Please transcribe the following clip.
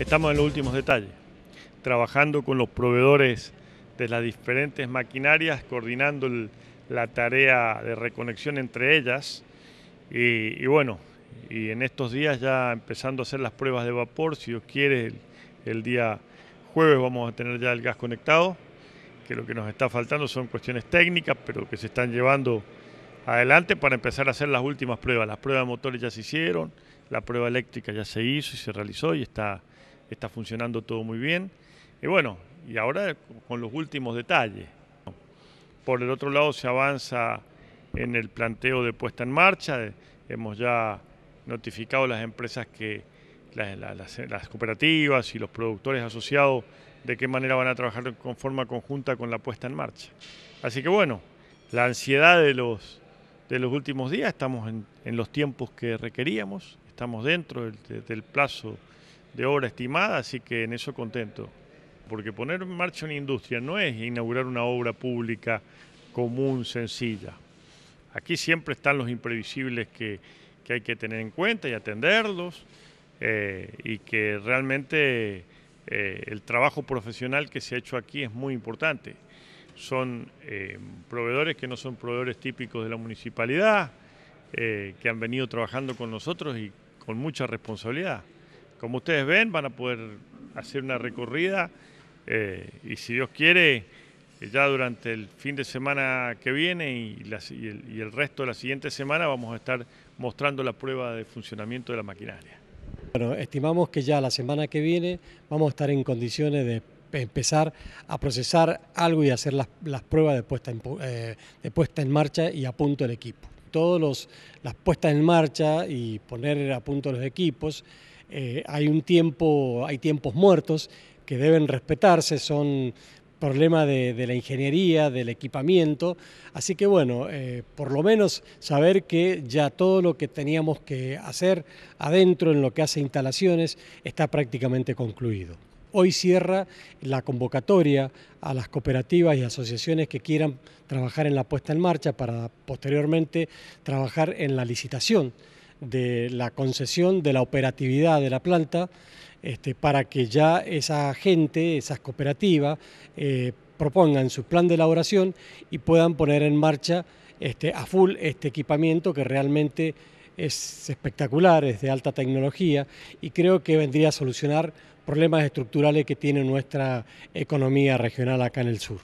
Estamos en los últimos detalles, trabajando con los proveedores de las diferentes maquinarias, coordinando la tarea de reconexión entre ellas. Y, bueno, y en estos días ya empezando a hacer las pruebas de vapor, si Dios quiere, el día jueves vamos a tener ya el gas conectado, que lo que nos está faltando son cuestiones técnicas, pero que se están llevando adelante para empezar a hacer las últimas pruebas. Las pruebas de motores ya se hicieron, la prueba eléctrica ya se hizo y se realizó y está está funcionando todo muy bien. Y bueno, y ahora con los últimos detalles. Por el otro lado se avanza en el planteo de puesta en marcha. Hemos ya notificado las empresas que las, cooperativas y los productores asociados de qué manera van a trabajar con forma conjunta con la puesta en marcha. Así que bueno, la ansiedad de los, de los últimos días, estamos en, los tiempos que requeríamos, estamos dentro del, del plazo de obra estimada, así que en eso contento. Porque poner en marcha una industria no es inaugurar una obra pública común, sencilla. Aquí siempre están los imprevisibles que, hay que tener en cuenta y atenderlos, eh, y que realmente eh, el trabajo profesional que se ha hecho aquí es muy importante. Son eh, proveedores que no son proveedores típicos de la municipalidad, que han venido trabajando con nosotros y con mucha responsabilidad. Como ustedes ven, van a poder hacer una recorrida eh, y si Dios quiere, ya durante el fin de semana que viene y, el, resto de la siguiente semana vamos a estar mostrando la prueba de funcionamiento de la maquinaria. Bueno, estimamos que ya la semana que viene vamos a estar en condiciones de empezar a procesar algo y hacer las, pruebas de puesta, en, eh, de puesta en marcha y a punto el equipo. Todas las puestas en marcha y poner a punto los equipos eh, hay un tiempo, hay tiempos muertos que deben respetarse, son problemas de, la ingeniería, del equipamiento. Así que bueno, eh, por lo menos saber que ya todo lo que teníamos que hacer adentro en lo que hace instalaciones está prácticamente concluido. Hoy cierra la convocatoria a las cooperativas y asociaciones que quieran trabajar en la puesta en marcha para posteriormente trabajar en la licitación de la concesión de la operatividad de la planta este, para que ya esa gente, esas cooperativas, eh, propongan su plan de elaboración y puedan poner en marcha este, a full este equipamiento que realmente es espectacular, es de alta tecnología y creo que vendría a solucionar problemas estructurales que tiene nuestra economía regional acá en el sur.